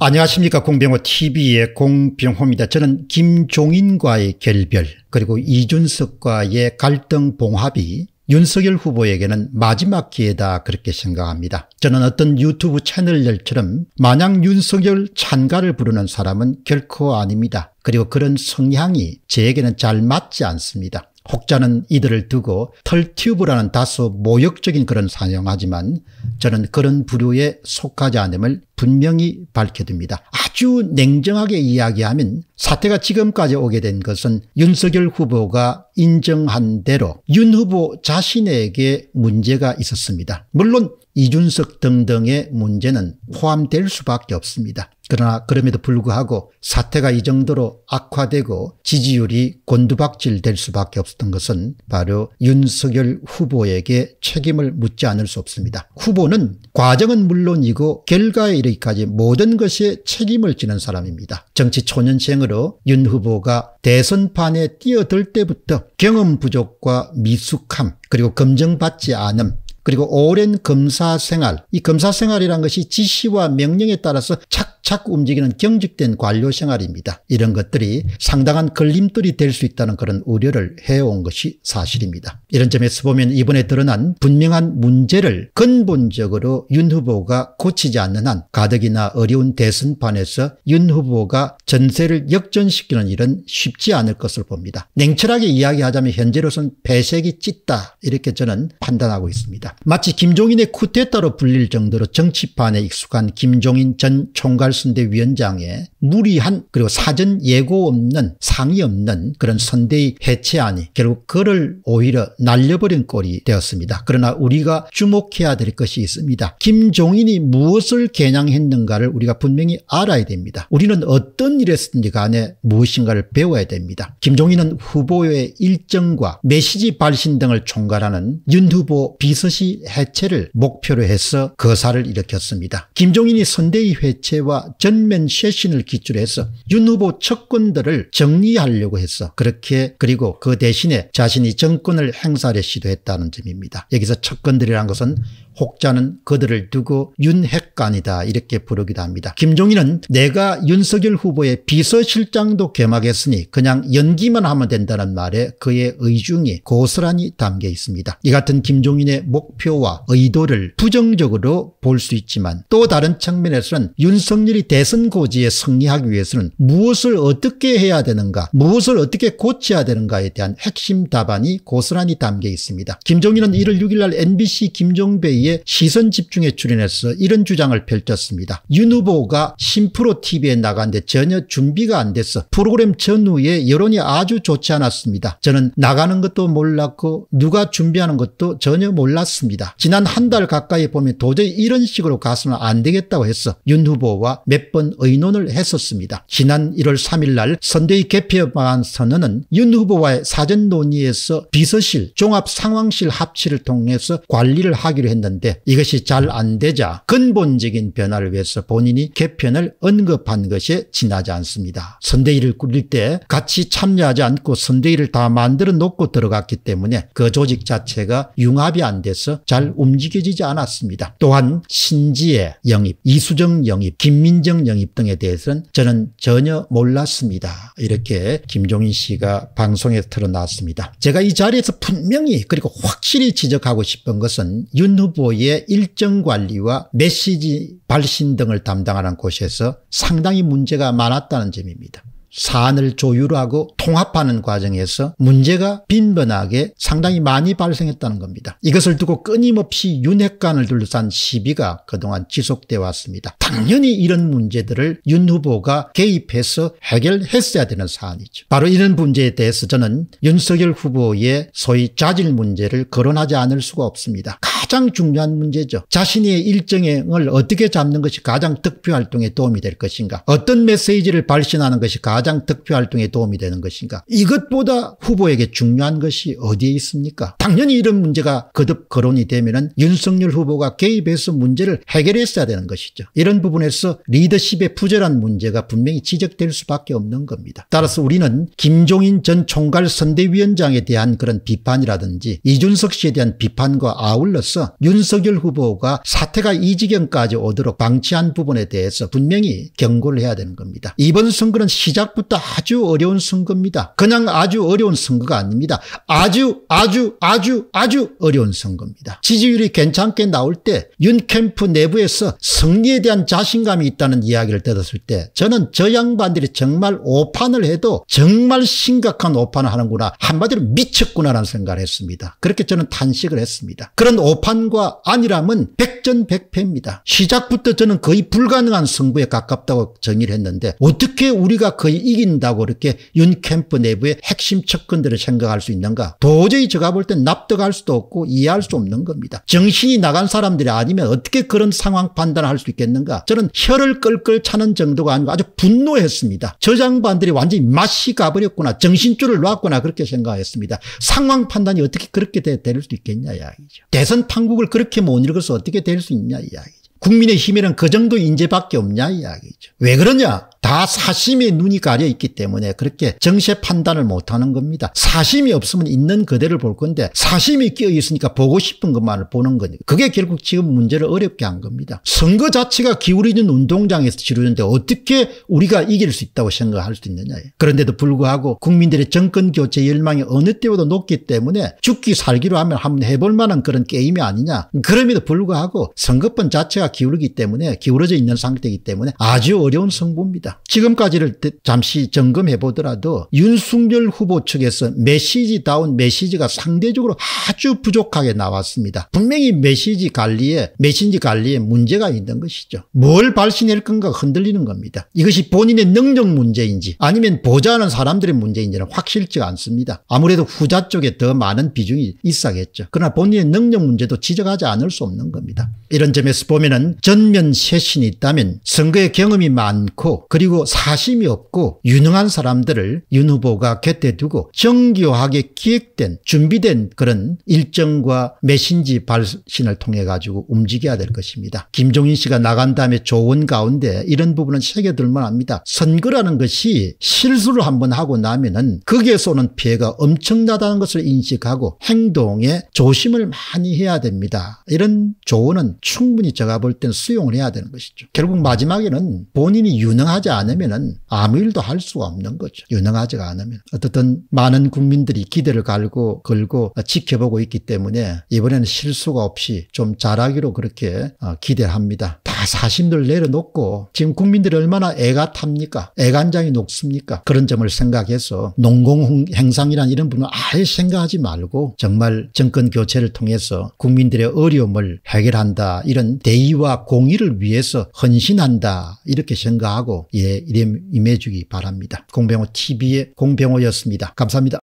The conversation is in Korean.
안녕하십니까 공병호 tv의 공병호입니다. 저는 김종인과의 결별 그리고 이준석과의 갈등 봉합이 윤석열 후보에게는 마지막 기회다 그렇게 생각합니다. 저는 어떤 유튜브 채널들처럼 마냥 윤석열 찬가를 부르는 사람은 결코 아닙니다. 그리고 그런 성향이 제에게는 잘 맞지 않습니다. 혹자는 이들을 두고 털튜브라는 다소 모욕적인 그런 사용하지만 저는 그런 부류에 속하지 않음을 분명히 밝혀둡니다. 아주 냉정하게 이야기하면 사태가 지금까지 오게 된 것은 윤석열 후보가 인정한 대로 윤 후보 자신에게 문제가 있었습니다. 물론 이준석 등등의 문제는 포함될 수밖에 없습니다. 그러나 그럼에도 불구하고 사태가 이 정도로 악화되고 지지율이 곤두박질 될 수밖에 없었던 것은 바로 윤석열 후보에게 책임을 묻지 않을 수 없습니다. 후보는 과정은 물론이고 결과에 이르기까지 모든 것에 책임을 지는 사람입니다. 정치 초년생으로 윤 후보가 대선판에 뛰어들 때부터 경험 부족과 미숙함 그리고 검증받지 않음 그리고 오랜 검사 생활 이 검사 생활이란 것이 지시와 명령에 따라서 착 자꾸 움직이는 경직된 관료 생활입니다. 이런 것들이 상당한 걸림돌이 될 수 있다는 그런 우려를 해온 것이 사실입니다. 이런 점에서 보면 이번에 드러난 분명한 문제를 근본적으로 윤 후보가 고치지 않는 한가득이나 어려운 대선판에서 윤 후보가 전세를 역전시키는 일은 쉽지 않을 것을 봅니다. 냉철하게 이야기하자면 현재로선 배색이 찢다 이렇게 저는 판단하고 있습니다. 마치 김종인의 쿠데타로 불릴 정도로 정치판에 익숙한 김종인 전 총괄 개발선대 위원장의 무리한 그리고 사전 예고 없는 상의 없는 그런 선대의 해체안이 결국 그를 오히려 날려버린 꼴이 되었습니다. 그러나 우리가 주목해야 될 것이 있습니다. 김종인이 무엇을 개량했는가를 우리가 분명히 알아야 됩니다. 우리는 어떤 일에서든지 간에 무엇인가를 배워야 됩니다. 김종인은 후보의 일정과 메시지 발신 등을 총괄하는 윤 후보 비서실 해체를 목표로 해서 거사를 일으켰습니다. 김종인이 선대위 해체와 전면 쇄신을 기초로 해서 윤 후보 척권들을 정리하려고 했어. 그렇게 그리고 그 대신에 자신이 정권을 행사하려 시도했다는 점입니다. 여기서 척권들이라는 것은 혹자는 그들을 두고 윤핵관이다 이렇게 부르기도 합니다. 김종인은 내가 윤석열 후보의 비서실장도 겸하겠으니 그냥 연기만 하면 된다는 말에 그의 의중이 고스란히 담겨 있습니다. 이 같은 김종인의 목표와 의도를 부정적으로 볼 수 있지만 또 다른 측면에서는 윤석열이 대선 고지에 승리하기 위해서는 무엇을 어떻게 해야 되는가 무엇을 어떻게 고쳐야 되는가에 대한 핵심 답안이 고스란히 담겨 있습니다. 김종인은 1월 6일 날 MBC 김종배의 이야에 시선 집중에 출연해서 이런 주장을 펼쳤습니다. 윤 후보가 심프로 TV에 나간데 전혀 준비가 안 돼서 프로그램 전후에 여론이 아주 좋지 않았습니다. 저는 나가는 것도 몰랐고 누가 준비하는 것도 전혀 몰랐습니다. 지난 한 달 가까이 보면 도저히 이런 식으로 가서는 안 되겠다고 해서 윤 후보와 몇 번 의논을 했었습니다. 지난 1월 3일 날 선대위 개표에 선언은 윤 후보와의 사전 논의에서 비서실, 종합상황실 합치를 통해서 관리를 하기로 했는데 했는데 이것이 잘 안 되자 근본적인 변화를 위해서 본인이 개편을 언급한 것에 지나지 않습니다. 선대위를 꾸릴 때 같이 참여하지 않고 선대위를 다 만들어 놓고 들어갔기 때문에 그 조직 자체가 융합이 안 돼서 잘 움직여지지 않았습니다. 또한 신지의 영입, 이수정 영입, 김민정 영입 등에 대해서는 저는 전혀 몰랐습니다. 이렇게 김종인 씨가 방송에 드러났습니다 제가 이 자리에서 분명히 그리고 확실히 지적하고 싶은 것은 윤 후보 정보의 일정 관리와 메시지 발신 등을 담당하는 곳에서 상당히 문제가 많았다는 점입니다. 산을 조율하고 통합하는 과정에서 문제가 빈번하게 상당히 많이 발생했다는 겁니다. 이것을 두고 끊임없이 윤핵관을 둘러싼 시비가 그동안 지속돼 왔습니다. 당연히 이런 문제들을 윤 후보가 개입해서 해결했어야 되는 사안이죠. 바로 이런 문제에 대해서 저는 윤석열 후보의 소위 자질 문제를 거론하지 않을 수가 없습니다. 가장 중요한 문제죠. 자신의 일정을 어떻게 잡는 것이 가장 득표 활동에 도움이 될 것인가 어떤 메시지를 발신하는 것이 가장 가장 득표활동에 도움이 되는 것인가 이것보다 후보에게 중요한 것이 어디에 있습니까 당연히 이런 문제가 거듭 거론이 되면 은 윤석열 후보가 개입해서 문제를 해결했어야 되는 것이죠 이런 부분에서 리더십의 부재란 문제가 분명히 지적될 수밖에 없는 겁니다 따라서 우리는 김종인 전 총괄 선대위원장에 대한 그런 비판이라든지 이준석 씨에 대한 비판과 아울러서 윤석열 후보가 사태가 이 지경까지 오도록 방치한 부분에 대해서 분명히 경고를 해야 되는 겁니다. 이번 선거는 시작 시작부터 아주 어려운 선거입니다. 그냥 아주 어려운 선거가 아닙니다. 아주 아주 아주 아주 어려운 선거입니다. 지지율이 괜찮게 나올 때 윤 캠프 내부에서 승리에 대한 자신감이 있다는 이야기를 들었을 때 저는 저 양반들이 정말 오판을 해도 정말 심각한 오판을 하는구나 한마디로 미쳤구나라는 생각을 했습니다. 그렇게 저는 탄식을 했습니다. 그런 오판과 아니함은 백전백패입니다. 시작부터 저는 거의 불가능한 승부에 가깝다고 정의를 했는데 어떻게 우리가 거의 이긴다고 이렇게 윤 캠프 내부의 핵심 측근들을 생각할 수 있는가 도저히 제가 볼 땐 납득할 수도 없고 이해할 수 없는 겁니다. 정신이 나간 사람들이 아니면 어떻게 그런 상황 판단할 수 있겠는가 저는 혀를 끌끌 차는 정도가 아니고 아주 분노했습니다. 저장반들이 완전히 맛이 가버렸구나 정신줄을 놨구나 그렇게 생각했습니다. 상황 판단이 어떻게 그렇게 되, 될 수도 있겠냐 이야기죠. 대선 판국을 그렇게 못 읽어서 어떻게 될 수 있냐 이야기죠. 국민의힘에는 그 정도 인재밖에 없냐 이야기죠. 왜 그러냐? 다사심이 눈이 가려 있기 때문에 그렇게 정세 판단을 못하는 겁니다. 사심이 없으면 있는 그대를 볼 건데 사심이 끼어 있으니까 보고 싶은 것만을 보는 거니까 그게 결국 지금 문제를 어렵게 한 겁니다. 선거 자체가 기울이는 운동장에서 치르는데 어떻게 우리가 이길 수 있다고 생각할 수 있느냐. 그런데도 불구하고 국민들의 정권 교체 열망이 어느 때보다 높기 때문에 죽기 살기로 하면 한번 해볼 만한 그런 게임이 아니냐. 그럼에도 불구하고 선거권 자체가 기울기 때문에 기울어져 있는 상태이기 때문에 아주 어려운 승부입니다. 지금까지를 잠시 점검해 보더라도 윤석열 후보 측에서 메시지다운 메시지가 상대적으로 아주 부족하게 나왔습니다. 분명히 메시지 관리에 메신지 관리에 문제가 있는 것이죠. 뭘 발신할 건가 흔들리는 겁니다. 이것이 본인의 능력 문제인지 아니면 보좌하는 사람들의 문제인지는 확실치 않습니다. 아무래도 후자 쪽에 더 많은 비중이 있어야겠죠. 그러나 본인의 능력 문제도 지적하지 않을 수 없는 겁니다. 이런 점에서 보면 은 전면 쇄신이 있다면 선거의 경험이 많고 그 그리고 사심이 없고 유능한 사람들을 윤 후보가 곁에 두고 정교하게 기획된 준비된 그런 일정과 메신지 발신을 통해 가지고 움직여야 될 것입니다. 김종인 씨가 나간 다음에 조언 가운데 이런 부분은 새겨들만 합니다. 선거라는 것이 실수를 한번 하고 나면은 거기에서 오는 피해가 엄청나다는 것을 인식하고 행동에 조심을 많이 해야 됩니다. 이런 조언은 충분히 제가 볼 땐 수용을 해야 되는 것이죠. 결국 마지막에는 본인이 유능하지 유능하지 않으면 아무 일도 할 수가 없는 거죠. 유능하지가 않으면. 어떻든 많은 국민들이 기대를 갈고 걸고 지켜보고 있기 때문에 이번에는 실수가 없이 좀 잘하기로 그렇게 어, 기대합니다. 다 사심들 내려놓고 지금 국민들이 얼마나 애가 탑니까? 애간장이 녹습니까? 그런 점을 생각해서 농공행상이란 이런 분은 아예 생각하지 말고 정말 정권 교체를 통해서 국민들의 어려움을 해결한다. 이런 대의와 공의를 위해서 헌신한다. 이렇게 생각하고 예, 이름 임해주기 바랍니다. 공병호 TV의 공병호였습니다. 감사합니다.